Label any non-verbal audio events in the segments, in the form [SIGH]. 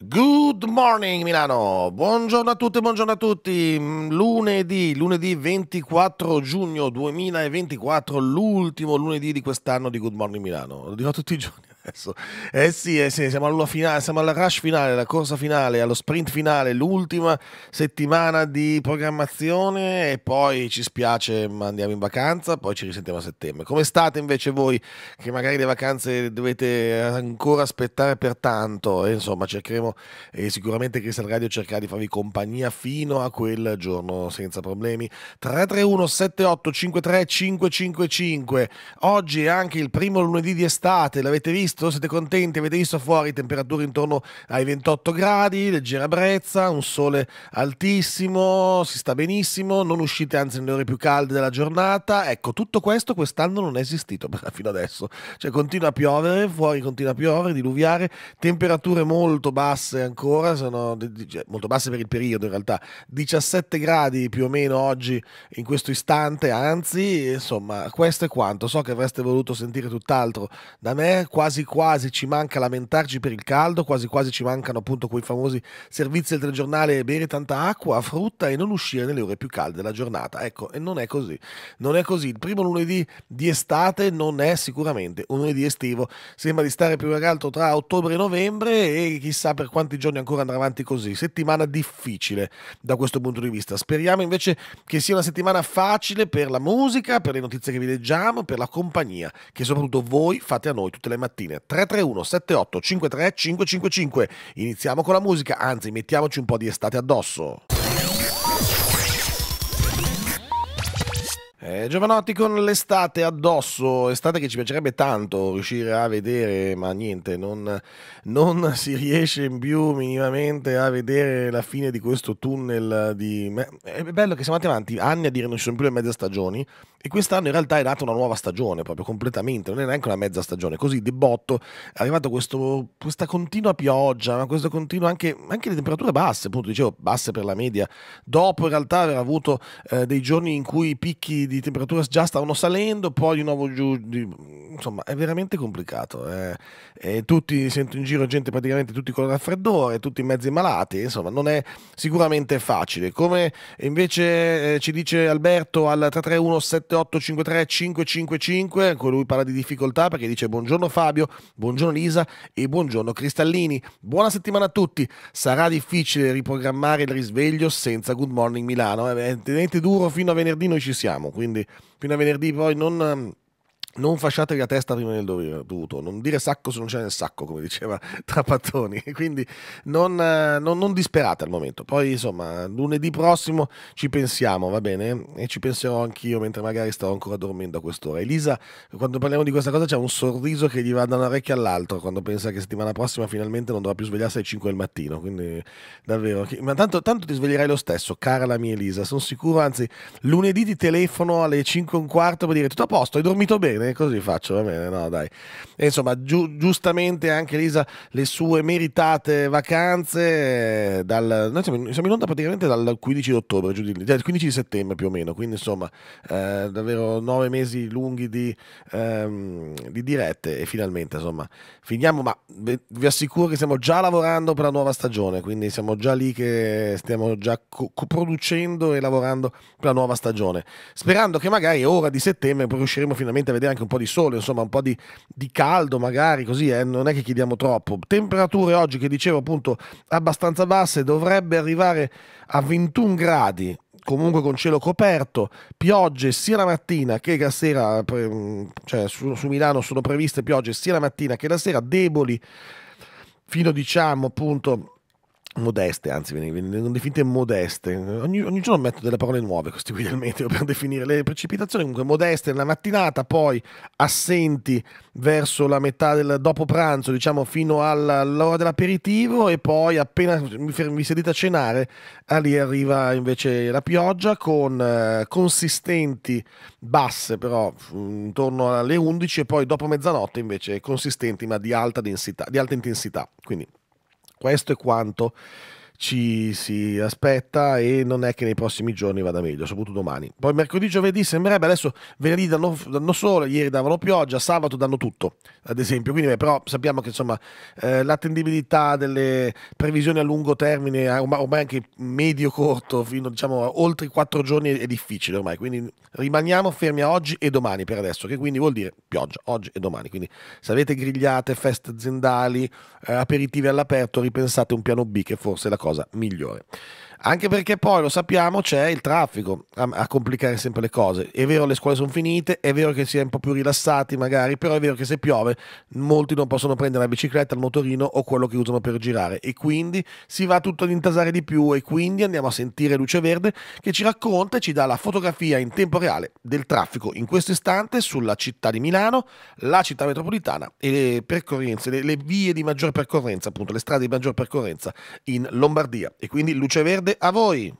Good morning Milano, buongiorno a tutti, buongiorno a tutti. Mm, lunedì, lunedì 24 giugno 2024, l'ultimo lunedì di quest'anno di Good Morning Milano. Lo dirò tutti i giorni adesso. Eh sì, eh sì siamo, alla finale, siamo alla rush finale, alla corsa finale, allo sprint finale, l'ultima settimana di programmazione e poi ci spiace, ma andiamo in vacanza, poi ci risentiamo a settembre. Come state invece voi che magari le vacanze dovete ancora aspettare per tanto? E eh, insomma, cercheremo e sicuramente Crystal Radio cercherà di farvi compagnia fino a quel giorno senza problemi. 331 78 53 555. Oggi è anche il primo lunedì di estate, l'avete visto? visto? Siete contenti? Avete visto fuori temperature intorno ai 28 gradi, leggera brezza, un sole altissimo, si sta benissimo, non uscite anzi nelle ore più calde della giornata. Ecco, tutto questo quest'anno non è esistito [LAUGHS] fino adesso. Cioè continua a piovere, fuori continua a piovere, diluviare, temperature molto basse ancora, sono cioè, molto basse per il periodo in realtà, 17 gradi più o meno oggi in questo istante, anzi, insomma, questo è quanto. So che avreste voluto sentire tutt'altro da me, quasi quasi ci manca lamentarci per il caldo, quasi quasi ci mancano appunto quei famosi servizi del telegiornale bere tanta acqua, frutta e non uscire nelle ore più calde della giornata. Ecco, e non è così. Non è così. Il primo lunedì di estate non è sicuramente un lunedì estivo. Sembra di stare più che altro tra ottobre e novembre e chissà per quanti giorni ancora andrà avanti così. Settimana difficile da questo punto di vista. Speriamo invece che sia una settimana facile per la musica, per le notizie che vi leggiamo, per la compagnia che soprattutto voi fate a noi tutte le mattine linee 331 78 53 555. Iniziamo con la musica, anzi mettiamoci un po' di estate addosso. Eh, Giovanotti con l'estate addosso, estate che ci piacerebbe tanto riuscire a vedere, ma niente, non, non [LAUGHS] si riesce in più minimamente a vedere la fine di questo tunnel. Di... Eh, è bello che siamo andati avanti anni a dire non ci sono più le mezze stagioni e quest'anno in realtà è nata una nuova stagione, proprio completamente, non è neanche una mezza stagione. Così di botto è arrivata questa continua pioggia, questo continuo anche, anche le temperature basse, appunto dicevo basse per la media. Dopo in realtà aver avuto eh, dei giorni in cui i picchi di temperatura già stavano salendo, poi di nuovo giù, di, insomma è veramente complicato. Eh. E tutti, sento in giro gente praticamente tutti con raffreddore, tutti mezzi malati, insomma non è sicuramente facile. Come invece eh, ci dice Alberto al 331-7853-555, lui parla di difficoltà perché dice buongiorno Fabio, buongiorno Lisa e buongiorno Cristallini. Buona settimana a tutti, sarà difficile riprogrammare il risveglio senza Good Morning Milano, eh, tenete duro fino a venerdì noi ci siamo, quindi fino a venerdì poi non non fasciatevi la testa prima del dovuto, non dire sacco se non c'è nel sacco, come [LAUGHS] diceva Trapattoni. [LAUGHS] Quindi non, eh, non, non, disperate al momento. Poi, insomma, lunedì prossimo ci pensiamo, va bene? E ci penserò anch'io mentre magari sto ancora dormendo a quest'ora. Elisa, quando parliamo di questa cosa, c'è un sorriso che gli va da un'orecchia all'altro quando pensa che settimana prossima finalmente non dovrà più svegliarsi alle 5 del mattino. Quindi, davvero. Ma tanto, tanto ti sveglierai lo stesso, cara la mia Elisa, sono sicuro. Anzi, lunedì ti telefono alle 5 e un quarto per dire tutto a posto, hai dormito bene? così faccio, va bene, no dai. E insomma, giu- giustamente anche Lisa, le sue meritate vacanze, eh, dal, noi siamo in, siamo in onda praticamente dal 15 ottobre, giù di, dal 15 settembre più o meno, quindi insomma eh, davvero nove mesi lunghi di, ehm, di, dirette e finalmente insomma finiamo, ma vi assicuro che stiamo già lavorando per la nuova stagione, quindi siamo già lì che stiamo già co- producendo e lavorando per la nuova stagione, sperando che magari ora di settembre riusciremo finalmente a vedere anche un po' di sole, insomma un po' di, di caldo magari, così eh, non è che chiediamo troppo. Temperature oggi che dicevo appunto abbastanza basse, dovrebbe arrivare a 21 gradi, comunque con cielo coperto, piogge sia la mattina che la sera, mm, cioè su, su Milano sono previste piogge sia la mattina che la sera, deboli fino diciamo appunto modeste, anzi vengono definite modeste. Ogni, ogni, giorno metto delle parole nuove, questi qui del meteo, [LAUGHS] per definire le precipitazioni comunque modeste nella mattinata, poi assenti verso la metà del dopo pranzo, diciamo fino all'ora dell'aperitivo e poi appena vi sedete a cenare, ah, lì arriva invece la pioggia con eh, consistenti basse però mm, intorno alle 11 e poi dopo mezzanotte invece consistenti ma di alta, densità, di alta intensità. Quindi questo è quanto ci si aspetta e non è che nei prossimi giorni vada meglio, soprattutto domani. Poi mercoledì, giovedì sembrerebbe adesso venerdì danno, danno sole, ieri davano pioggia, sabato danno tutto, ad esempio. Quindi beh, però sappiamo che insomma eh, l'attendibilità delle previsioni a lungo termine, ormai, anche medio corto, fino diciamo a oltre quattro giorni è, è difficile ormai, quindi rimaniamo fermi a oggi e domani per adesso, che quindi vuol dire pioggia oggi e domani. Quindi se avete grigliate, feste aziendali, eh, aperitivi all'aperto, ripensate un piano B che forse è la cosa cosa migliore. Anche perché poi lo sappiamo c'è il traffico a, a, complicare sempre le cose. È vero le scuole sono finite, è vero che si è un po' più rilassati magari, però è vero che se piove molti non possono prendere la bicicletta, il motorino o quello che usano per girare e quindi si va tutto ad intasare di più e quindi andiamo a sentire Luce Verde che ci racconta e ci dà la fotografia in tempo reale del traffico in questo istante sulla città di Milano, la città metropolitana e le percorrenze, le, le vie di maggior percorrenza, appunto le strade di maggior percorrenza in Lombardia. E quindi Luce Verde a voi.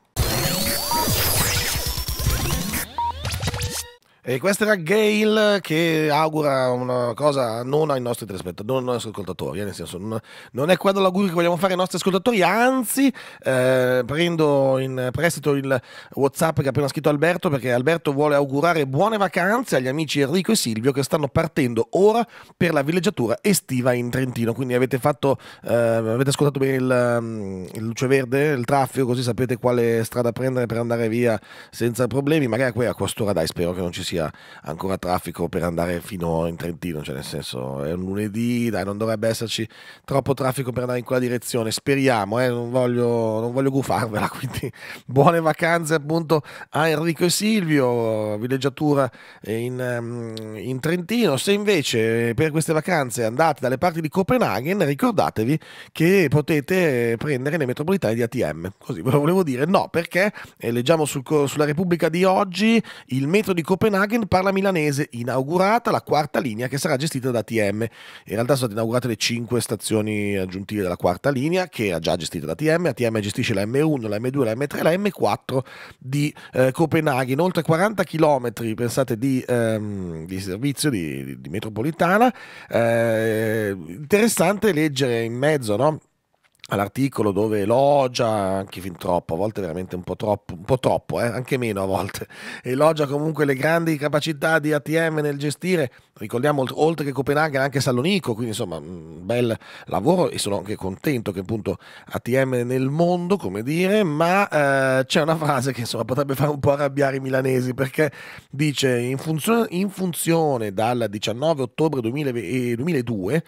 E questa era Gail che augura una cosa non ai nostri telespettatori, non ai nostri ascoltatori, eh, nel senso non, non è quello l'augurio che vogliamo fare ai nostri ascoltatori, anzi eh, prendo in prestito il Whatsapp che ha appena scritto Alberto perché Alberto vuole augurare buone vacanze agli amici Enrico e Silvio che stanno partendo ora per la villeggiatura estiva in Trentino, quindi avete, fatto, eh, avete ascoltato bene il, mm, il luce verde, il traffico, così sapete quale strada prendere per andare via senza problemi, magari qui a quest'ora dai spero che non ci sia sia ancora traffico per andare fino in Trentino, cioè nel senso è un lunedì, dai, non dovrebbe esserci troppo traffico per andare in quella direzione, speriamo, eh, non, voglio, non voglio gufarvela, [LAUGHS] quindi buone vacanze appunto a Enrico e Silvio, villeggiatura eh, in, mm, in Trentino, se invece eh, per queste vacanze andate dalle parti di Copenaghen, ricordatevi che potete eh, prendere le metropolitane di ATM, così ve lo volevo dire, no, perché eh, leggiamo sul, sulla Repubblica di oggi il metro di Copenaghen Volkswagen parla milanese, inaugurata la quarta linea che sarà gestita da TM. In realtà sono state inaugurate le cinque stazioni aggiuntive della quarta linea che era già gestita da TM. ATM gestisce la M1, la M2, la M3, la M4 di eh, Copenaghen, oltre 40 km pensate di, ehm, di servizio di, di metropolitana. Eh, interessante leggere in mezzo, no? all'articolo dove elogia anche fin troppo, a volte veramente un po' troppo, un po troppo eh? anche meno a volte, [LAUGHS] elogia comunque le grandi capacità di ATM nel gestire, ricordiamo oltre che Copenaghen anche Salonico, quindi insomma un bel lavoro e sono anche contento che appunto ATM nel mondo, come dire, ma eh, c'è una frase che insomma potrebbe far un po' arrabbiare i milanesi perché dice in funzione, in funzione dal 19 ottobre 2000, 2002 eh,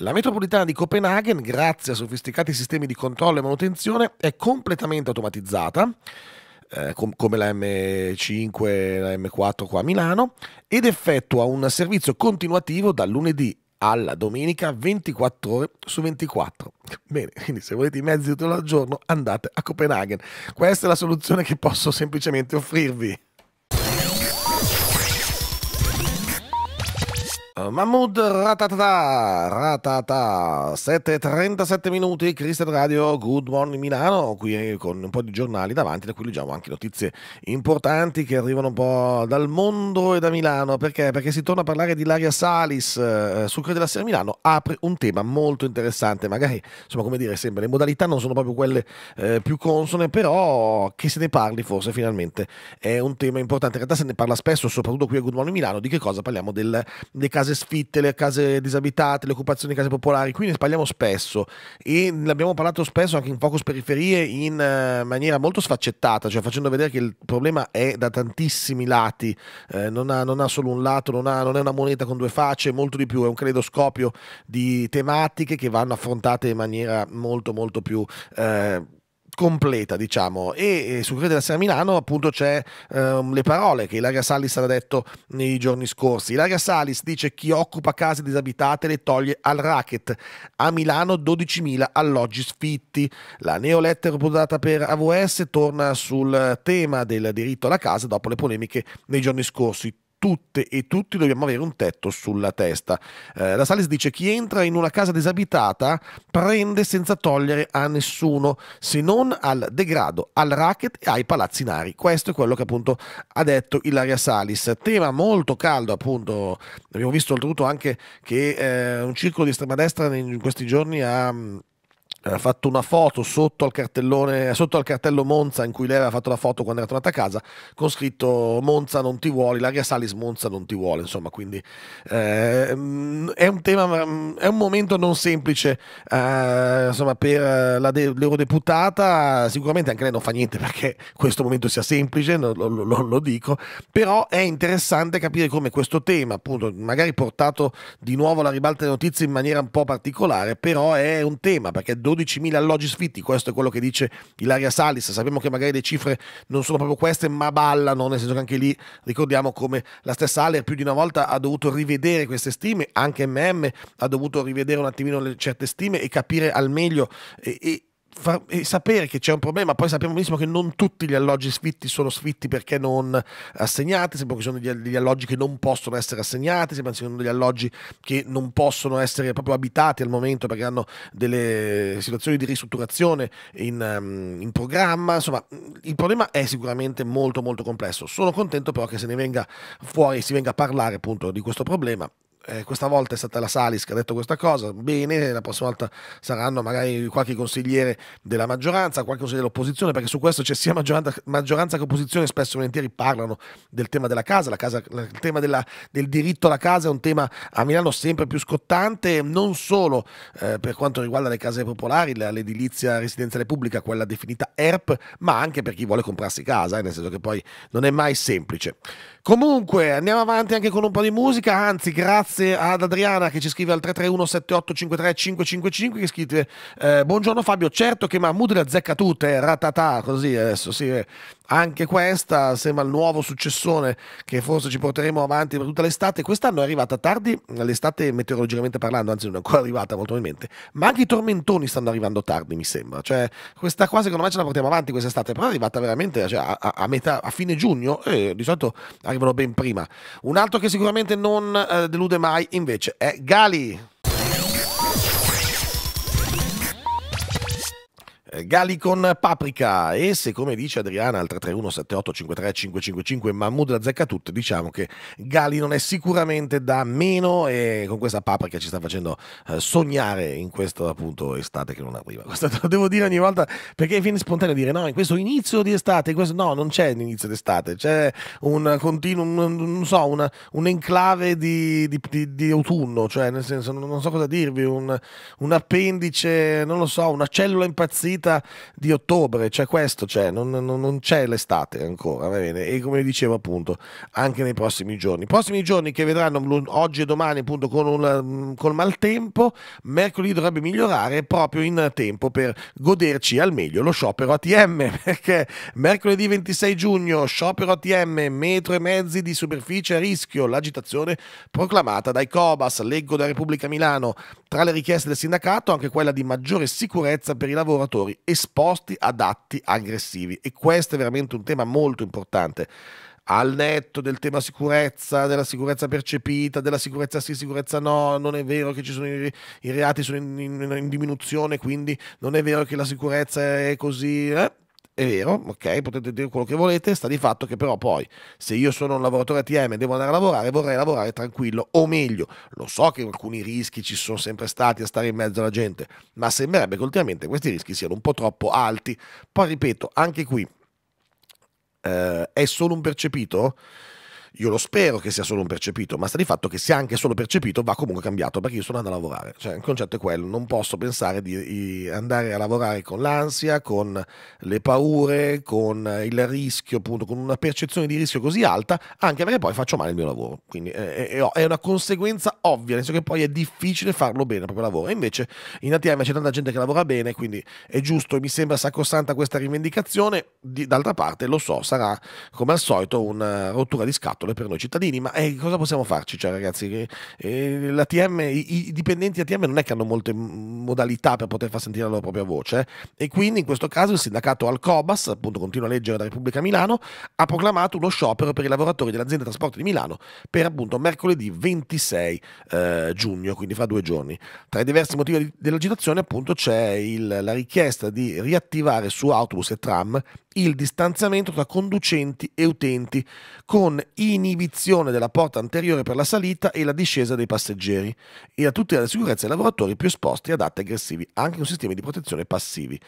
la metropolitana di Copenaghen grazie a sofisticati sistemi sistemi di controllo e manutenzione è completamente automatizzata, eh, com- come la M5, la M4 qua a Milano, ed effettua un servizio continuativo dal lunedì alla domenica 24 ore su 24. Bene, quindi se volete i mezzi tutto il giorno andate a Copenaghen. Questa è la soluzione che posso semplicemente offrirvi. Eh, Mahmoud Ratatata, Ratata, 7.37 minuti, Christian Radio, Good Morning Milano, qui con un po' di giornali davanti, da cui leggiamo anche notizie importanti che arrivano un po' dal mondo e da Milano, perché? Perché si torna a parlare di Laria Salis, eh, Credo della Sera Milano apre un tema molto interessante, magari, insomma, come dire, sempre le modalità non sono proprio quelle eh, più consone, però che se ne parli forse finalmente è un tema importante, in realtà se ne parla spesso, soprattutto qui a Good Morning Milano, di che cosa parliamo del, dei casi case sfitte, le case disabitate, le occupazioni di case popolari, qui ne parliamo spesso e ne abbiamo parlato spesso anche in Focus Periferie in eh, maniera molto sfaccettata, cioè facendo vedere che il problema è da tantissimi lati, eh, non, ha, non, ha, solo un lato, non, ha, non, è una moneta con due facce, molto di più, è un credoscopio di tematiche che vanno affrontate in maniera molto molto più... Eh, completa, diciamo. E, e su Crete della Sera Milano, appunto, c'è ehm, le parole che Ilaria Salis ha detto nei giorni scorsi. Ilaria Salis dice: Chi occupa case disabitate le toglie al racket. A Milano 12.000 alloggi sfitti. La neolettera prodotta per AWS torna sul tema del diritto alla casa dopo le polemiche nei giorni scorsi tutte e tutti dobbiamo avere un tetto sulla testa. Eh, la Salis dice chi entra in una casa disabitata prende senza togliere a nessuno se non al degrado, al racket e ai palazzinari. Questo è quello che appunto ha detto Ilaria Salis. Tema molto caldo appunto, abbiamo visto oltretutto anche che eh, un circolo di estrema destra in questi giorni ha aveva eh, fatto una foto sotto al, cartellone sotto al, cartello Monza in cui lei aveva fatto la foto quando era tornata a casa con scritto Monza non ti vuole, Laria Salis Monza non ti vuole, insomma, quindi eh, mm, è un tema, mm, è un momento non semplice eh, insomma, per de- l'eurodeputata, sicuramente anche lei non fa niente perché [LAUGHS] questo momento sia semplice, lo, lo, lo dico, però è interessante capire come questo tema, appunto, magari portato di nuovo alla ribalta delle notizie in maniera un po' particolare, però è un tema perché 12 12.000 alloggi sfitti, questo è quello che dice Ilaria Salis, sappiamo che magari le cifre non sono proprio queste, ma ballano, nel senso che anche lì ricordiamo come la stessa Aller più di una volta ha dovuto rivedere queste stime, anche MM ha dovuto rivedere un attimino le certe stime e capire al meglio e, e far, eh, sapere che c'è un problema, poi sappiamo benissimo che non tutti gli alloggi sfitti sono sfitti perché non assegnati, sembra che ci sono degli, degli, alloggi che non possono essere assegnati, sembra che ci sono degli alloggi che non possono essere proprio abitati al momento perché hanno delle situazioni di ristrutturazione in, ehm, in programma, insomma il problema è sicuramente molto molto complesso, sono contento però che se ne venga fuori e si venga a parlare appunto di questo problema eh, questa volta è stata la Salis che ha detto questa cosa, bene, la prossima volta saranno magari qualche consigliere della maggioranza, qualche consigliere dell'opposizione, perché su questo c'è sia maggioranza, maggioranza che opposizione, spesso e volentieri parlano del tema della casa, casa il tema della, del diritto alla casa è un tema a Milano sempre più scottante, non solo eh, per quanto riguarda le case popolari, l'edilizia residenziale pubblica, quella definita ERP, ma anche per chi vuole comprarsi casa, eh, nel senso che poi non è mai semplice. Comunque andiamo avanti anche con un po' di musica, anzi grazie grazie ad Adriana che ci scrive al 331-7853-555 che scrive eh, buongiorno Fabio, certo che Mahmood le azzecca tutte, ratatà, così adesso sì, eh, anche questa sembra il nuovo successone che forse ci porteremo avanti per tutta l'estate. Quest'anno è arrivata tardi, l'estate meteorologicamente parlando, anzi non è ancora arrivata molto probabilmente, ma anche i tormentoni stanno arrivando tardi, mi sembra. Cioè, questa qua secondo me ce la portiamo avanti quest'estate, però è arrivata veramente cioè, a, a, metà, a fine giugno e eh, di solito arrivano ben prima. Un altro che sicuramente non eh, delude mai invece è Gali. Eh, Gali con Paprika e se come dice Adriana al 331-7853-555 Mahmoud la zecca tutte, diciamo che Gali non è sicuramente da meno e con questa paprika ci sta facendo eh, sognare in questo appunto estate che non arriva. [LAUGHS] Questo lo devo dire ogni volta perché viene spontaneo dire no, in questo inizio di estate, questo... no, non c'è un inizio d'estate, c'è un continuo, non so, una, un enclave di, di, di, di, autunno, cioè nel senso non so cosa dirvi, un, un appendice, non lo so, una cellula impazzita 30 di ottobre, c'è questo, c'è, non, non, non c'è l'estate ancora, va bene? E come dicevo appunto, anche nei prossimi giorni. I prossimi giorni che vedranno oggi e domani appunto con, un, mm, con maltempo, mercoledì dovrebbe migliorare proprio in tempo per goderci al meglio lo sciopero ATM, [LAUGHS] perché mercoledì 26 giugno sciopero ATM, metro e mezzi di superficie a rischio, l'agitazione proclamata dai Cobas, leggo da Repubblica Milano, tra le richieste del sindacato anche quella di maggiore sicurezza per i lavoratori esposti ad atti aggressivi e questo è veramente un tema molto importante al netto del tema sicurezza, della sicurezza percepita, della sicurezza sì, sicurezza no, non è vero che sono i, i, reati sono in, in, in, diminuzione, quindi non è vero che la sicurezza è così. Eh? È vero, ok, potete dire quello che volete, sta di fatto che però poi se io sono un lavoratore ATM e devo andare a lavorare, vorrei lavorare tranquillo, o meglio, lo so che alcuni rischi ci sono sempre stati a stare in mezzo alla gente, ma sembrerebbe che ultimamente questi rischi siano un po' troppo alti. Poi ripeto, anche qui eh, è solo un percepito? Io lo spero che sia solo un percepito, ma sta di fatto che se anche solo percepito va comunque cambiato perché io sono andato a lavorare. Cioè, il concetto è quello, non posso pensare di andare a lavorare con l'ansia, con le paure, con il rischio, appunto, con una percezione di rischio così alta, anche perché poi faccio male il mio lavoro. Quindi è, una conseguenza ovvia, nel senso che poi è difficile farlo bene il proprio lavoro. invece in ATM c'è tanta gente che lavora bene, quindi è giusto e mi sembra sacrosanta questa rivendicazione. D'altra parte, lo so, sarà come al solito una rottura di scatto pericolo per noi cittadini, ma eh, cosa possiamo farci? Cioè, ragazzi, eh, eh l'ATM, i, i, dipendenti ATM non è che hanno molte modalità per poter far sentire la loro propria voce eh? e quindi in questo caso il sindacato Alcobas, appunto continua a leggere da Repubblica Milano, ha proclamato uno sciopero per i lavoratori dell'azienda trasporti di Milano per appunto mercoledì 26 eh, giugno, quindi fra due giorni. Tra i diversi motivi dell'agitazione appunto c'è il, la richiesta di riattivare su autobus e tram il distanziamento tra conducenti e utenti con i l'inibizione della porta anteriore per la salita e la discesa dei passeggeri e la tutela della sicurezza dei lavoratori più esposti ad atti aggressivi, anche con sistemi di protezione passivi.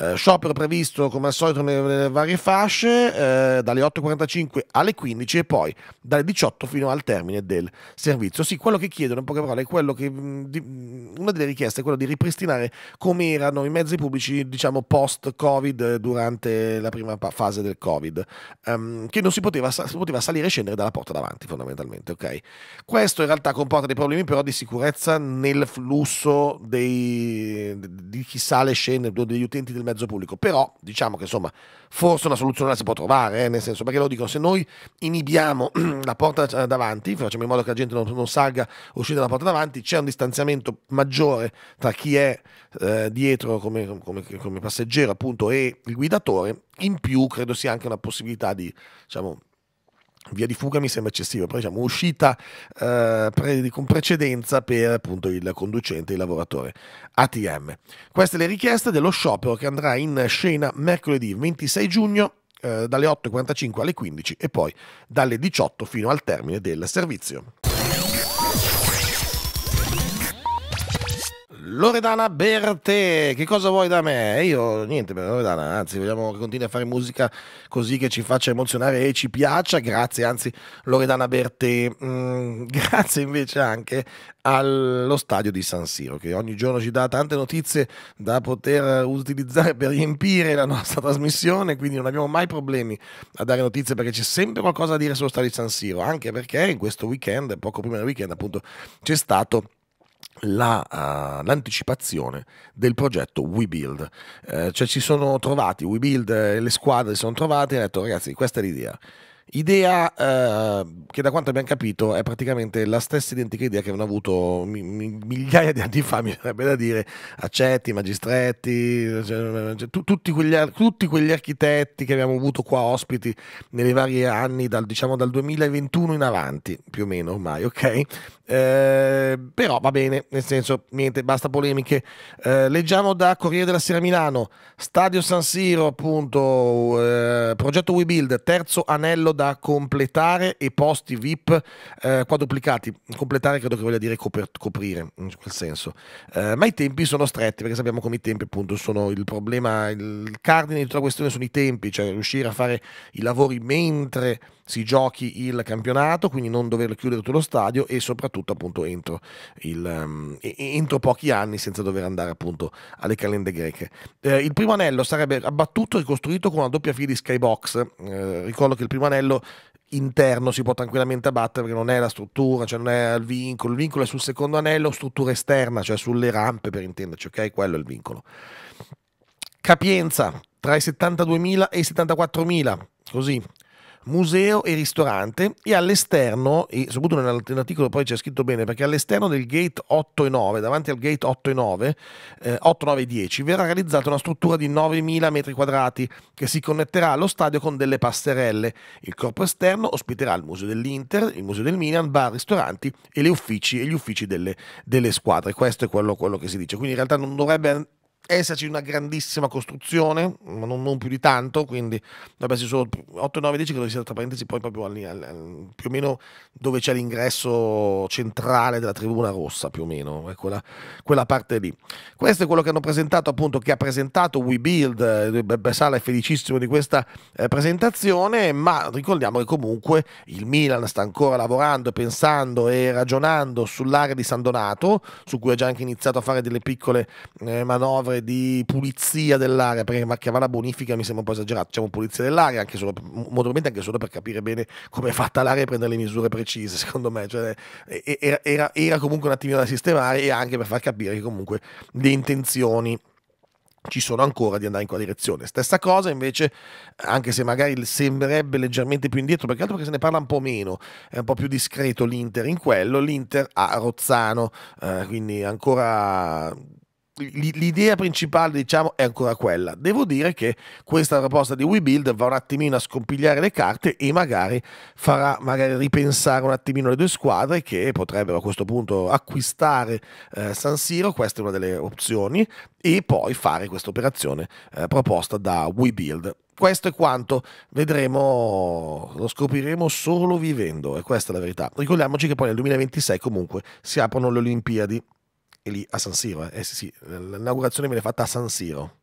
Eh, sciopero previsto come al solito nelle varie fasce eh, dalle 8.45 alle 15 e poi dalle 18 fino al termine del servizio. Sì, quello che chiedono in poche parole è quello che mm, di, mm, una delle richieste è quella di ripristinare come erano i mezzi pubblici, diciamo, post-Covid eh, durante la prima fase del Covid, ehm, che non si poteva, si poteva salire e scendere scendere dalla porta davanti fondamentalmente, ok? Questo in realtà comporta dei problemi però di sicurezza nel flusso dei, di chi sale e scende, degli utenti del mezzo pubblico, però diciamo che insomma forse una soluzione la si può trovare, eh? nel senso perché lo dicono, se noi inibiamo [CLEARS THROAT] la porta eh, davanti, facciamo in modo che la gente non, non salga uscire dalla porta davanti, c'è un distanziamento maggiore tra chi è eh, dietro come, come, come passeggero appunto e il guidatore, in più credo sia anche una possibilità di diciamo, via di fuga mi sembra eccessiva, però diciamo uscita eh, pre- con precedenza per appunto il conducente, il lavoratore ATM. Queste le richieste dello sciopero che andrà in scena mercoledì 26 giugno eh, dalle 8.45 alle 15 e poi dalle 18 fino al termine del servizio. Loredana Berte, che cosa vuoi da me? Eh, io niente Loredana, anzi vogliamo che continui a fare musica così che ci faccia emozionare e ci piaccia, grazie anzi Loredana Berte, mm, [LAUGHS] grazie invece anche allo stadio di San Siro che ogni giorno ci dà tante notizie da poter utilizzare per riempire la nostra trasmissione, quindi non abbiamo mai problemi a dare notizie perché c'è sempre qualcosa da dire sullo stadio di San Siro, anche perché in questo weekend, poco prima del weekend appunto, c'è stato la, uh, l'anticipazione del progetto WeBuild. Uh, eh, cioè ci sono trovati, WeBuild e le squadre si sono trovate e hanno detto ragazzi questa è l'idea Idea eh, che da quanto abbiamo capito è praticamente la stessa identica idea che avevano avuto mi, mi, migliaia di anni fa, [LAUGHS] mi verrebbe da dire, Accetti, Magistretti, cioè, cioè tu, tutti, quegli, tutti, quegli, architetti che abbiamo avuto qua ospiti nei vari anni, dal, diciamo dal 2021 in avanti, più o meno ormai, ok? Eh, però va bene, nel senso, niente, basta polemiche. Eh, leggiamo da Corriere della Sera Milano, Stadio San Siro, appunto, ehm, progetto WeBuild, terzo anello da da completare e posti VIP eh, quadruplicati. Completare credo che voglia dire coprire, in quel senso. Eh, ma i tempi sono stretti, perché sappiamo come i tempi appunto sono il problema, il cardine di tutta la questione sono i tempi, cioè riuscire a fare i lavori mentre si giochi il campionato, quindi non dover chiudere tutto lo stadio e soprattutto appunto entro, il, um, entro pochi anni senza dover andare appunto alle calende greche. Eh, il primo anello sarebbe abbattuto e ricostruito con una doppia fila di skybox. Eh, ricordo che il primo anello interno si può tranquillamente abbattere perché non è la struttura, cioè non è il vincolo, il vincolo è sul secondo anello, struttura esterna, cioè sulle rampe per intenderci, ok? Quello è il vincolo. Capienza tra i 72.000 e i 74.000, così museo e ristorante e all'esterno, e soprattutto nell'articolo poi c'è scritto bene, perché all'esterno del gate 8 e 9, davanti al gate 8 e 9, eh, 8, 9 e 10, verrà realizzata una struttura di 9.000 metri quadrati che si connetterà allo stadio con delle passerelle. Il corpo esterno ospiterà il museo dell'Inter, il museo del Milan, bar, ristoranti e, uffici, e gli uffici delle, delle, squadre. Questo è quello, quello che si dice. Quindi in realtà non dovrebbe esserci una grandissima costruzione, ma non, non più di tanto, quindi vabbè, si sono 8, 9, 10 credo sia tra parentesi poi proprio al, al, più o meno dove c'è l'ingresso centrale della tribuna rossa, più o meno, è quella, quella parte lì. Questo è quello che hanno presentato, appunto, che ha presentato We Build, eh, Beppe Sala è felicissimo di questa eh, presentazione, ma ricordiamo che comunque il Milan sta ancora lavorando, pensando e ragionando sull'area di San Donato, su cui ha già anche iniziato a fare delle piccole eh, manovre opere di pulizia dell'area, perché Machiavalla bonifica mi sembra un po' esagerato, diciamo pulizia dell'area, anche solo, motormente anche solo per capire bene come è fatta l'area e prendere le misure precise, secondo me, cioè, era, era, era comunque un attimino da sistemare e anche per far capire che comunque le intenzioni ci sono ancora di andare in quella direzione. Stessa cosa invece, anche se magari sembrerebbe leggermente più indietro, perché altro perché se ne parla un po' meno, è un po' più discreto l'Inter in quello, l'Inter a Rozzano, eh, quindi ancora l'idea principale diciamo è ancora quella. Devo dire che questa proposta di WeBuild va un attimino a scompigliare le carte e magari farà magari ripensare un attimino le due squadre che potrebbero a questo punto acquistare eh, San Siro, questa è una delle opzioni, e poi fare questa operazione eh, proposta da WeBuild. Questo è quanto vedremo, lo scopriremo solo vivendo, e questa è la verità. Ricordiamoci che poi nel 2026 comunque si aprono le Olimpiadi e lì a San Siro. Eh, eh sì, sì, l'inaugurazione viene fatta a San Siro.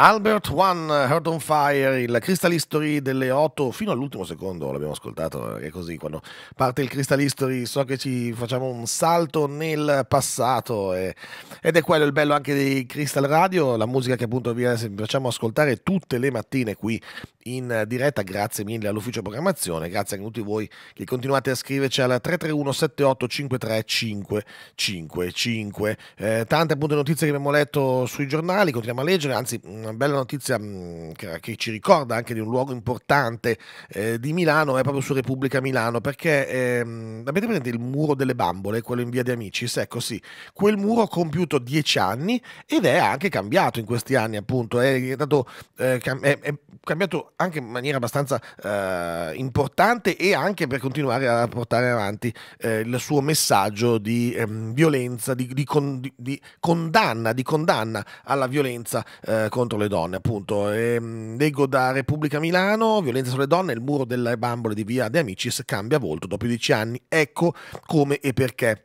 Albert One, eh, Heart on Fire, il Crystal History delle 8, fino all'ultimo secondo l'abbiamo ascoltato, eh, è così, quando parte il Crystal History so che ci facciamo un salto nel passato e, ed è quello il bello anche di Crystal Radio, la musica che appunto vi eh, facciamo ascoltare tutte le mattine qui in diretta, grazie mille all'ufficio programmazione, grazie a tutti voi che continuate a scriverci al 331 78 53555 Eh, tante appunto notizie che abbiamo letto sui giornali, continuiamo a leggere, anzi bella notizia mm, che, che, ci ricorda anche di un luogo importante eh, di Milano è proprio su Repubblica Milano, perché ehm, avete presente il muro delle bambole, quello in via di Amicis? Ecco sì, quel muro ha compiuto dieci anni ed è anche cambiato in questi anni, appunto, è, dato, eh, è, è cambiato anche in maniera abbastanza eh, importante e anche per continuare a portare avanti eh, il suo messaggio di ehm, violenza, di, di, con di, condanna, di condanna alla violenza eh, contro le donne, appunto. E, ehm, leggo da Repubblica Milano, violenza sulle donne, il muro delle bambole di via De Amicis cambia volto dopo dieci anni. Ecco come e perché.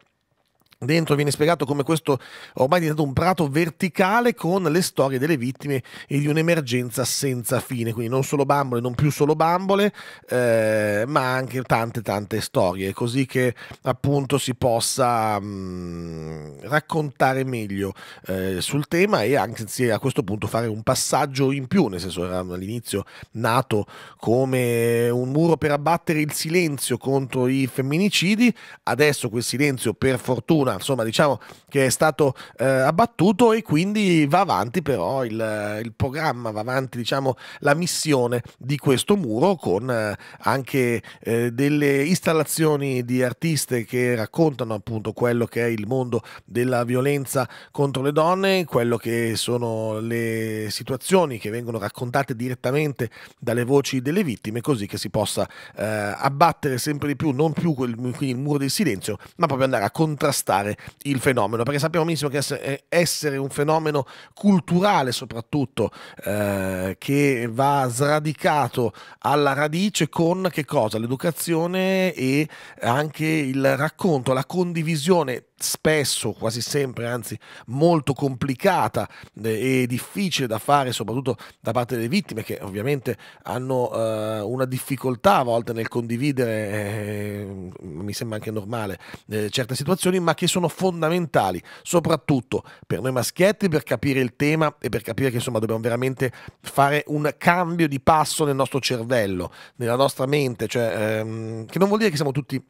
Dentro viene spiegato come questo ormai è diventato un prato verticale con le storie delle vittime e di un'emergenza senza fine, quindi non solo bambole, non più solo bambole, eh, ma anche tante tante storie, così che appunto si possa mh, mm, raccontare meglio eh, sul tema e anche a questo punto fare un passaggio in più, nel senso era all'inizio nato come un muro per abbattere il silenzio contro i femminicidi, adesso quel silenzio per fortuna ma insomma diciamo che è stato eh, abbattuto e quindi va avanti però il, il, programma, va avanti diciamo la missione di questo muro con eh, anche eh, delle installazioni di artiste che raccontano appunto quello che è il mondo della violenza contro le donne, quello che sono le situazioni che vengono raccontate direttamente dalle voci delle vittime così che si possa eh, abbattere sempre di più non più quel, il muro del silenzio ma proprio andare a contrastare studiare il fenomeno, perché sappiamo benissimo che eh, essere un fenomeno culturale soprattutto, eh, che va sradicato alla radice con che cosa? L'educazione e anche il racconto, la condivisione spesso, quasi sempre, anzi molto complicata eh, e difficile da fare, soprattutto da parte delle vittime che ovviamente hanno eh, una difficoltà a volte nel condividere, eh, mi sembra anche normale, eh, certe situazioni, ma che sono fondamentali, soprattutto per noi maschietti, per capire il tema e per capire che insomma dobbiamo veramente fare un cambio di passo nel nostro cervello, nella nostra mente, cioè, ehm, che non vuol dire che siamo tutti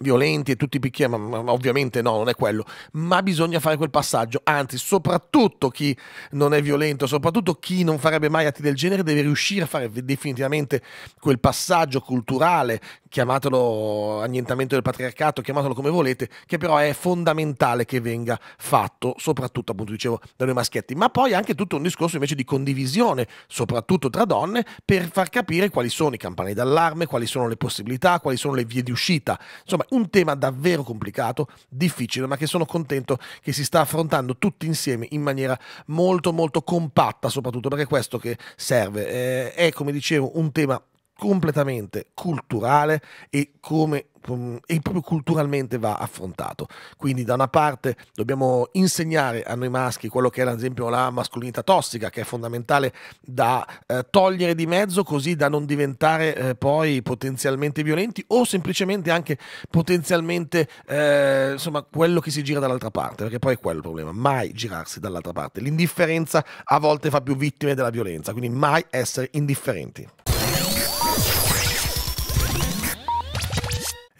violenti e tutti picchiano, ovviamente no, non è quello, ma bisogna fare quel passaggio, anzi soprattutto chi non è violento, soprattutto chi non farebbe mai atti del genere deve riuscire a fare definitivamente quel passaggio culturale, chiamatelo annientamento del patriarcato, chiamatelo come volete, che però è fondamentale che venga fatto, soprattutto appunto dicevo da noi maschietti, ma poi anche tutto un discorso invece di condivisione, soprattutto tra donne, per far capire quali sono i campanelli d'allarme, quali sono le possibilità, quali sono le vie di uscita, insomma un tema davvero complicato, difficile, ma che sono contento che si sta affrontando tutti insieme in maniera molto molto compatta, soprattutto perché è questo che serve. Eh, è come dicevo un tema completamente culturale e come mm, e proprio culturalmente va affrontato. Quindi da una parte dobbiamo insegnare a noi maschi quello che è ad esempio la mascolinità tossica, che è fondamentale da eh, togliere di mezzo così da non diventare eh, poi potenzialmente violenti o semplicemente anche potenzialmente eh, insomma quello che si gira dall'altra parte, perché poi è quello il problema, mai girarsi dall'altra parte. L'indifferenza a volte fa più vittime della violenza, quindi mai essere indifferenti.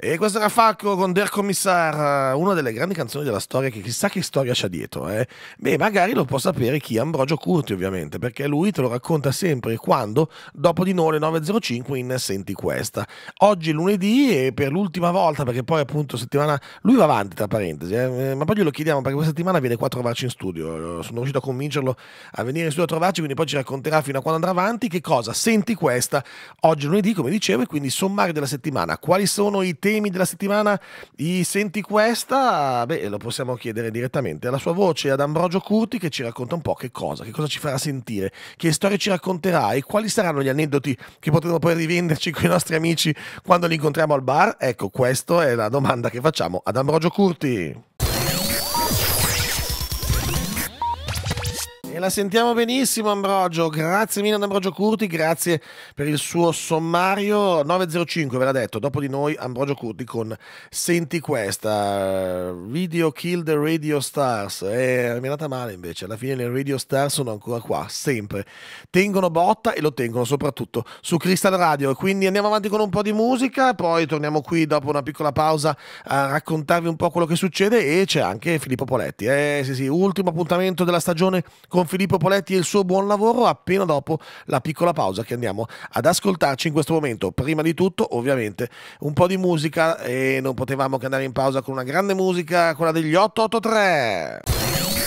E questo era Falco con Der Commissar, eh, una delle grandi canzoni della storia che chissà che storia c'ha dietro. Eh? Beh, magari lo può sapere chi? è Ambrogio Curti ovviamente, perché lui te lo racconta sempre quando, dopo di noi alle 9.05 in Senti Questa. Oggi è lunedì e per l'ultima volta, perché poi appunto settimana... Lui va avanti, tra parentesi, eh? eh ma poi glielo chiediamo perché questa settimana viene qua a trovarci in studio. Eh, sono riuscito a convincerlo a venire in studio a trovarci, quindi poi ci racconterà fino a quando andrà avanti che cosa. Senti Questa, oggi lunedì, come dicevo, e quindi sommario della settimana. Quali sono i temi? temi della settimana i senti questa? Beh, lo possiamo chiedere direttamente alla sua voce, ad Ambrogio Curti, che ci racconta un po' che cosa, che cosa ci farà sentire, che storie ci racconterà e quali saranno gli aneddoti che potremo poi rivenderci con i nostri amici quando li incontriamo al bar. Ecco, questa è la domanda che facciamo ad Ambrogio Curti. la sentiamo benissimo Ambrogio, grazie mille ad Ambrogio Curti, grazie per il suo sommario 905 ve l'ha detto, dopo di noi Ambrogio Curti con Senti questa, Video Kill the Radio Stars, eh, mi è andata male invece, alla fine le Radio Stars sono ancora qua, sempre, tengono botta e lo tengono soprattutto su Crystal Radio, quindi andiamo avanti con un po' di musica, poi torniamo qui dopo una piccola pausa a raccontarvi un po' quello che succede e c'è anche Filippo Poletti, eh sì sì, ultimo appuntamento della stagione con Filippo Poletti e il suo buon lavoro appena dopo la piccola pausa che andiamo ad ascoltarci in questo momento. Prima di tutto, ovviamente, un po' di musica e non potevamo che andare in pausa con una grande musica, quella degli 883.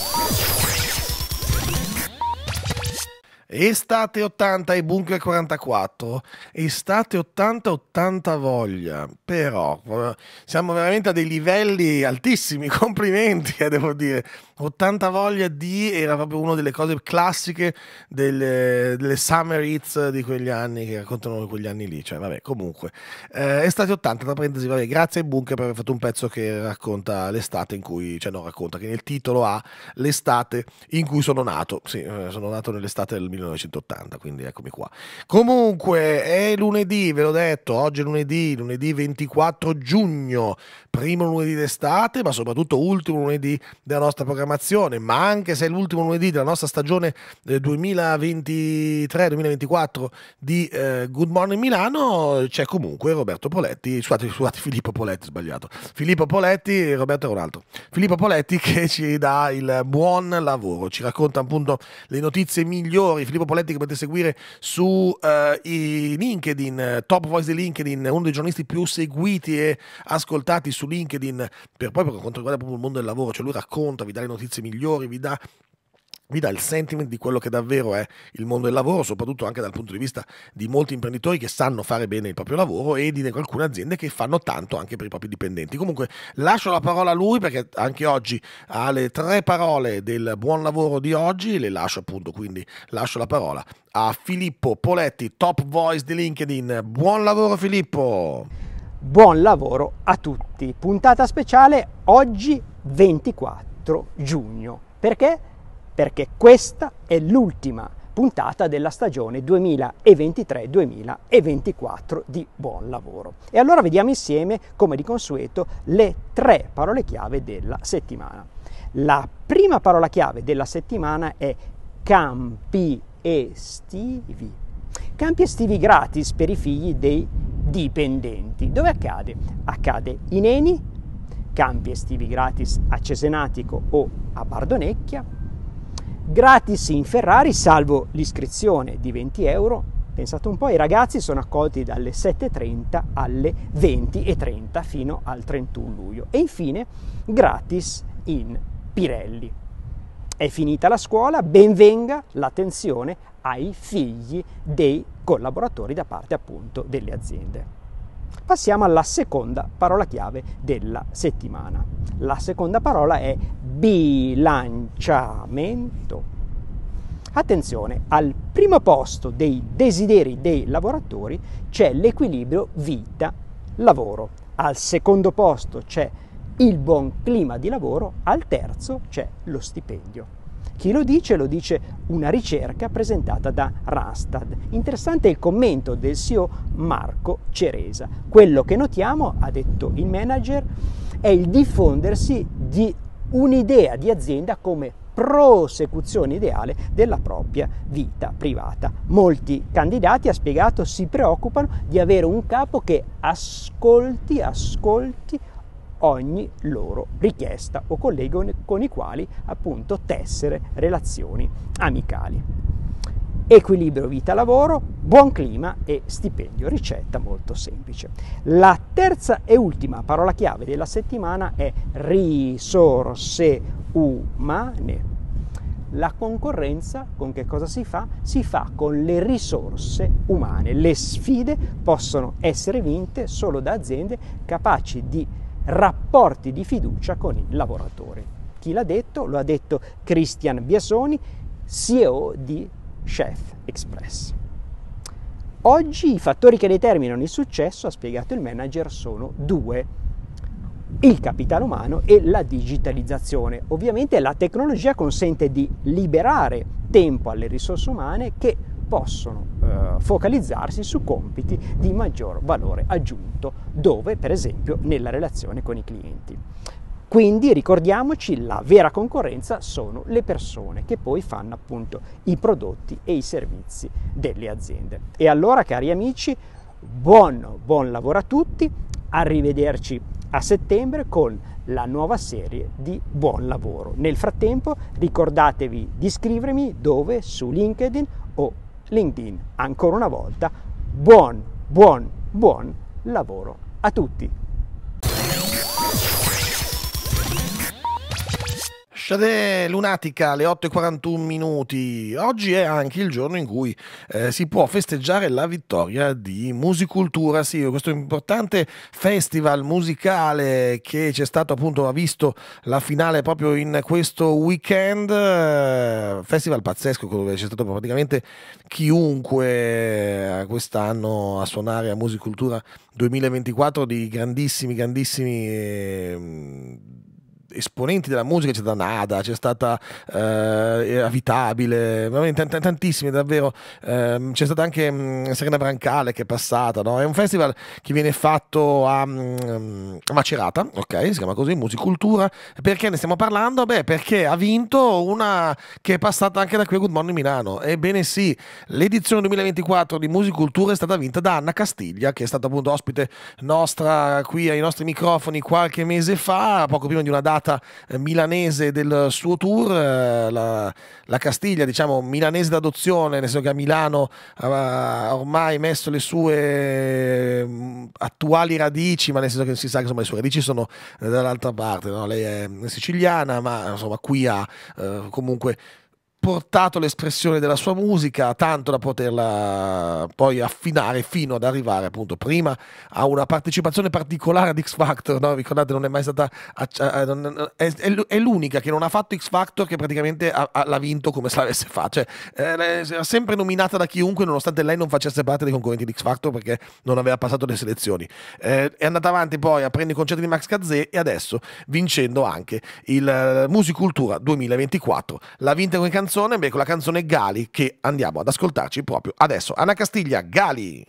Estate 80 e Bunker 44, estate 80, 80 voglia, però eh, siamo veramente a dei livelli altissimi, [LAUGHS] complimenti eh, devo dire, 80 voglia di era proprio una delle cose classiche delle, delle summer hits di quegli anni, che raccontano quegli anni lì, cioè vabbè comunque, eh, estate 80, tra parentesi, vabbè, grazie ai Bunker per aver fatto un pezzo che racconta l'estate in cui, cioè no racconta, che nel titolo ha l'estate in cui sono nato, sì, eh, sono nato nell'estate del 1980. 1980, quindi eccomi qua. Comunque è lunedì, ve l'ho detto, oggi è lunedì, lunedì 24 giugno, primo lunedì d'estate, ma soprattutto ultimo lunedì della nostra programmazione, ma anche se è l'ultimo lunedì della nostra stagione 2023-2024 eh, di eh, Good Morning Milano, c'è comunque Roberto Poletti, scusate, scusate Filippo Poletti, sbagliato, Filippo Poletti, Roberto era un altro, Filippo Poletti che ci dà il buon lavoro, ci racconta appunto le notizie migliori Filippo Poletti che potete seguire su uh, LinkedIn, eh, Top Voice di LinkedIn, uno dei giornalisti più seguiti e ascoltati su LinkedIn, per poi per quanto riguarda proprio il mondo del lavoro, cioè lui racconta, vi dà le notizie migliori, vi dà vi dà il sentiment di quello che davvero è il mondo del lavoro, soprattutto anche dal punto di vista di molti imprenditori che sanno fare bene il proprio lavoro e di alcune aziende che fanno tanto anche per i propri dipendenti. Comunque lascio la parola a lui perché anche oggi ha le tre parole del buon lavoro di oggi, le lascio appunto, quindi lascio la parola a Filippo Poletti, top voice di LinkedIn. Buon lavoro Filippo! Buon lavoro a tutti! Puntata speciale oggi 24 giugno. Perché? perché questa è l'ultima puntata della stagione 2023-2024 di Buon Lavoro. E allora vediamo insieme, come di consueto, le tre parole chiave della settimana. La prima parola chiave della settimana è campi estivi. Campi estivi gratis per i figli dei dipendenti. Dove accade? Accade in Eni, campi estivi gratis a Cesenatico o a Bardonecchia, gratis in Ferrari salvo l'iscrizione di 20 euro. Pensate un po', i ragazzi sono accolti dalle 7.30 alle 20.30 fino al 31 luglio. E infine gratis in Pirelli. È finita la scuola, benvenga l'attenzione ai figli dei collaboratori da parte appunto delle aziende. Passiamo alla seconda parola chiave della settimana. La seconda parola è bilanciamento. Attenzione, al primo posto dei desideri dei lavoratori c'è l'equilibrio vita-lavoro, al secondo posto c'è il buon clima di lavoro, al terzo c'è lo stipendio. Chi lo dice? Lo dice una ricerca presentata da Rastad. Interessante il commento del CEO Marco Ceresa. Quello che notiamo, ha detto il manager, è il diffondersi di un'idea di azienda come prosecuzione ideale della propria vita privata. Molti candidati, ha spiegato, si preoccupano di avere un capo che ascolti, ascolti, ogni loro richiesta o collego con i quali appunto tessere relazioni amicali. Equilibrio vita-lavoro, buon clima e stipendio, ricetta molto semplice. La terza e ultima parola chiave della settimana è risorse umane. La concorrenza con che cosa si fa? Si fa con le risorse umane. Le sfide possono essere vinte solo da aziende capaci di rapporti di fiducia con i lavoratori. Chi l'ha detto? Lo ha detto Christian Biasoni, CEO di Chef Express. Oggi i fattori che determinano il successo, ha spiegato il manager, sono due. Il capitale umano e la digitalizzazione. Ovviamente la tecnologia consente di liberare tempo alle risorse umane che possono eh, focalizzarsi su compiti di maggior valore aggiunto, dove per esempio nella relazione con i clienti. Quindi ricordiamoci, la vera concorrenza sono le persone che poi fanno appunto i prodotti e i servizi delle aziende. E allora, cari amici, buon, buon lavoro a tutti, arrivederci a settembre con la nuova serie di Buon Lavoro. Nel frattempo ricordatevi di iscrivermi dove su LinkedIn o LinkedIn. Ancora una volta, buon, buon, buon lavoro a tutti! Shade Lunatica alle 8.41 minuti. Oggi è anche il giorno in cui eh, si può festeggiare la vittoria di Musicultura, sì, questo importante festival musicale che c'è stato appunto, ha visto la finale proprio in questo weekend. Eh, festival pazzesco dove c'è stato praticamente chiunque eh, quest'anno a suonare a Musicultura 2024 di grandissimi, grandissimi... Eh, esponenti della musica, c'è stata Nada, c'è stata eh, Avitabile, veramente tantissimi davvero, eh, c'è stata anche mh, mm, Serena Brancale che è passata, no? è un festival che viene fatto a, a mm, ehm, Macerata, ok, si chiama così, Musicultura, perché ne stiamo parlando? Beh, perché ha vinto una che è passata anche da qui a Good Morning Milano, ebbene sì, l'edizione 2024 di Musicultura è stata vinta da Anna Castiglia, che è stata appunto ospite nostra qui ai nostri microfoni qualche mese fa, poco prima di una data serata eh, milanese del suo tour, eh, la, la Castiglia diciamo milanese d'adozione, nel senso che a Milano ha ormai messo le sue mm, attuali radici, ma nel senso che si sa che insomma, le sue radici sono eh, dall'altra parte, no? lei è siciliana ma insomma qui ha eh, comunque portato l'espressione della sua musica tanto da poterla poi affinare fino ad arrivare appunto prima a una partecipazione particolare ad X Factor no? ricordate non è mai stata eh, eh, è, l'unica che non ha fatto X Factor che praticamente l'ha vinto come se l'avesse fatto cioè eh, era sempre nominata da chiunque nonostante lei non facesse parte dei concorrenti di X Factor perché non aveva passato le selezioni è andata avanti poi a prendere i concerti di Max Cazzè e adesso vincendo anche il Musicultura 2024 l'ha vinta con i canzoni canzone? Beh, con la canzone Gali che andiamo ad ascoltarci proprio adesso. Anna Castiglia, Gali!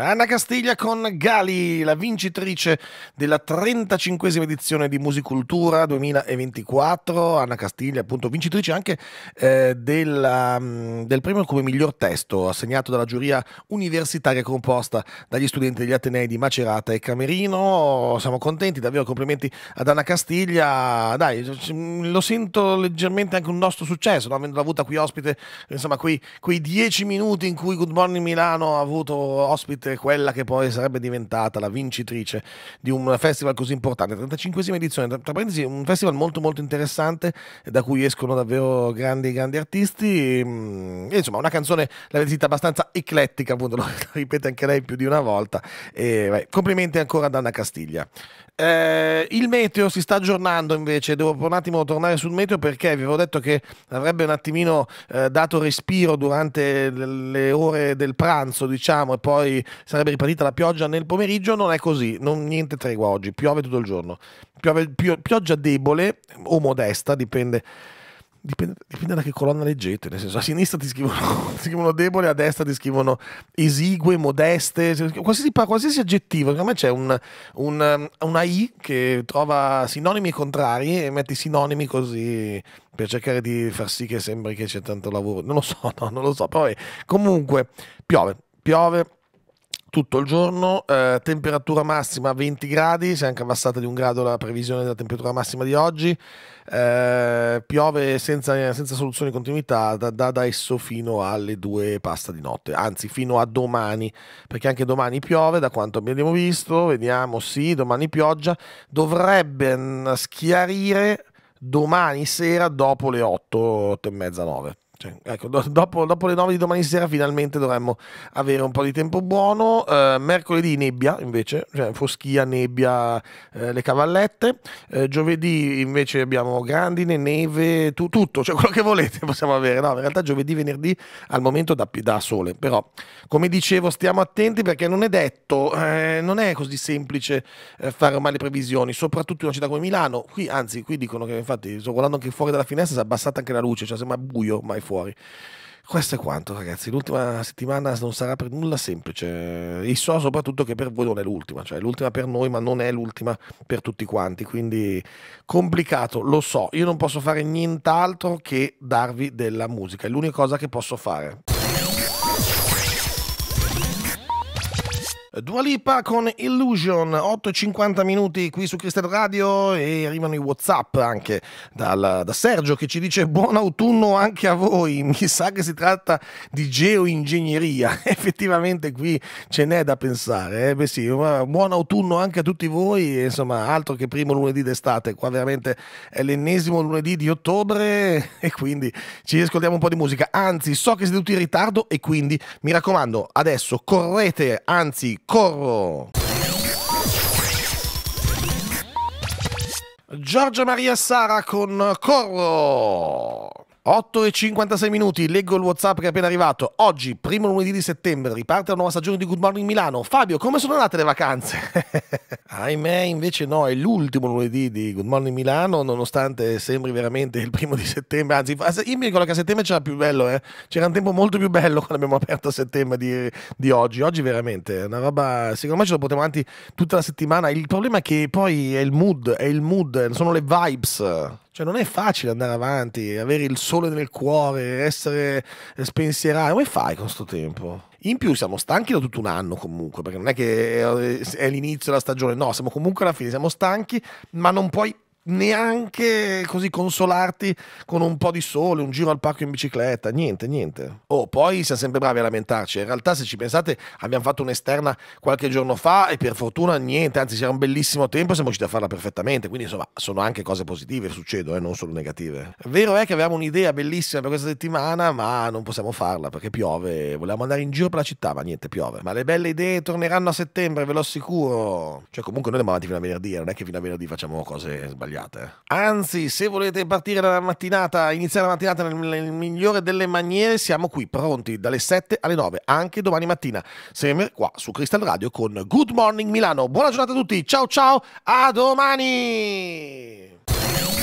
Anna Castiglia con Gali, la vincitrice della 35esima edizione di Musicultura 2024. Anna Castiglia, appunto, vincitrice anche eh, della, mm, del premio come miglior testo assegnato dalla giuria universitaria composta dagli studenti degli Atenei di Macerata e Camerino. Siamo contenti, davvero complimenti ad Anna Castiglia. Dai, mm, lo sento leggermente anche un nostro successo, no? avendo avuta qui ospite, insomma, quei, quei dieci minuti in cui Good Morning Milano ha avuto ospite probabilmente quella che poi sarebbe diventata la vincitrice di un festival così importante, 35esima edizione, tra parentesi un festival molto molto interessante eh, da cui escono davvero grandi grandi artisti mm, e, insomma una canzone l'avete sentita abbastanza eclettica appunto, [LAUGHS] lo ripete anche lei più di una volta e, vai, complimenti ancora ad Anna Castiglia. Eh, il meteo si sta aggiornando invece, devo un attimo tornare sul meteo perché vi avevo detto che avrebbe un attimino eh, dato respiro durante le ore del pranzo, diciamo, e poi sarebbe ripartita la pioggia nel pomeriggio, non è così, non, niente tregua oggi, piove tutto il giorno, piove, pio, pioggia debole o modesta, dipende, dipende, dipende, da che colonna leggete, nel senso a sinistra ti scrivono, [LAUGHS] ti scrivono debole, a destra ti scrivono esigue, modeste, qualsiasi, qualsiasi aggettivo, secondo me c'è un, un, um, una I che trova sinonimi contrari e metti sinonimi così per cercare di far sì che sembri che c'è tanto lavoro. Non lo so, no, non lo so. Poi, comunque, piove, piove, tutto il giorno, eh, temperatura massima 20 gradi, si è anche abbassata di un grado la previsione della temperatura massima di oggi, eh, piove senza, senza, soluzione di continuità da, da adesso fino alle 2 pasta di notte, anzi fino a domani, perché anche domani piove da quanto abbiamo visto, vediamo sì, domani pioggia, dovrebbe mm, schiarire domani sera dopo le 8, 8 e mezza, 9. Cioè, ecco, do, dopo, dopo, le 9 di domani sera finalmente dovremmo avere un po' di tempo buono. Eh, mercoledì nebbia invece, cioè foschia, nebbia, eh, le cavallette. Eh, giovedì invece abbiamo grandine, neve, tu, tutto, cioè quello che volete possiamo avere. No, in realtà giovedì, venerdì al momento da, da sole. Però, come dicevo, stiamo attenti perché non è detto, eh, non è così semplice eh, fare male previsioni, soprattutto in una città come Milano. Qui, anzi, qui dicono che infatti, sto guardando anche fuori dalla finestra, si è abbassata anche la luce, cioè sembra buio Ma ormai fuori. Questo è quanto, ragazzi. L'ultima settimana non sarà per nulla semplice. E so soprattutto che per voi non è l'ultima, cioè l'ultima per noi, ma non è l'ultima per tutti quanti. Quindi complicato, lo so. Io non posso fare nient'altro che darvi della musica. È l'unica cosa che posso fare. Dualipa con Illusion, 8.50 minuti qui su Crystal Radio e arrivano i Whatsapp anche dal, da Sergio che ci dice buon autunno anche a voi, [LAUGHS] mi sa che si tratta di geoingegneria, [LAUGHS] effettivamente qui ce n'è da pensare, eh? Beh sì, buon autunno anche a tutti voi, insomma altro che primo lunedì d'estate, qua veramente è l'ennesimo lunedì di ottobre [LAUGHS] e quindi ci ascoltiamo un po' di musica, anzi so che siete tutti in ritardo e quindi mi raccomando adesso correte, anzi corro. Giorgia Maria Sara con Corro. 8 e 56 minuti, leggo il WhatsApp che è appena arrivato. Oggi, primo lunedì di settembre, riparte la nuova stagione di Good Morning Milano. Fabio, come sono andate le vacanze? [LAUGHS] Ahimè, invece no, è l'ultimo lunedì di Good Morning Milano, nonostante sembri veramente il primo di settembre. Anzi, io mi ricordo che a settembre c'era più bello, eh? C'era un tempo molto più bello quando abbiamo aperto a settembre di, di oggi. Oggi veramente è una roba, secondo me ce lo portiamo avanti tutta la settimana. Il problema è che poi è il mood, è il mood, sono le vibes. Cioè, non è facile andare avanti, avere il sole nel cuore, essere spensierati. Come fai con questo tempo? In più siamo stanchi da tutto un anno comunque, perché non è che è l'inizio della stagione, no, siamo comunque alla fine, siamo stanchi, ma non puoi neanche così consolarti con un po' di sole, un giro al parco in bicicletta, niente, niente. Oh, poi siamo sempre bravi a lamentarci. In realtà, se ci pensate, abbiamo fatto un'esterna qualche giorno fa e per fortuna niente, anzi c'era un bellissimo tempo e siamo riusciti a farla perfettamente, quindi insomma sono anche cose positive, succedono, eh, non solo negative. Vero è che avevamo un'idea bellissima per questa settimana, ma non possiamo farla perché piove, volevamo andare in giro per la città, ma niente, piove. Ma le belle idee torneranno a settembre, ve lo assicuro. Cioè comunque noi andiamo avanti fino a venerdì, eh, non è che fino a venerdì facciamo cose sbagliate collegate. Anzi, se volete partire dalla mattinata, iniziare la mattinata nel, nel migliore delle maniere, siamo qui pronti dalle 7 alle 9, anche domani mattina, sempre qua su Crystal Radio con Good Morning Milano. Buona giornata a tutti, ciao ciao, a domani!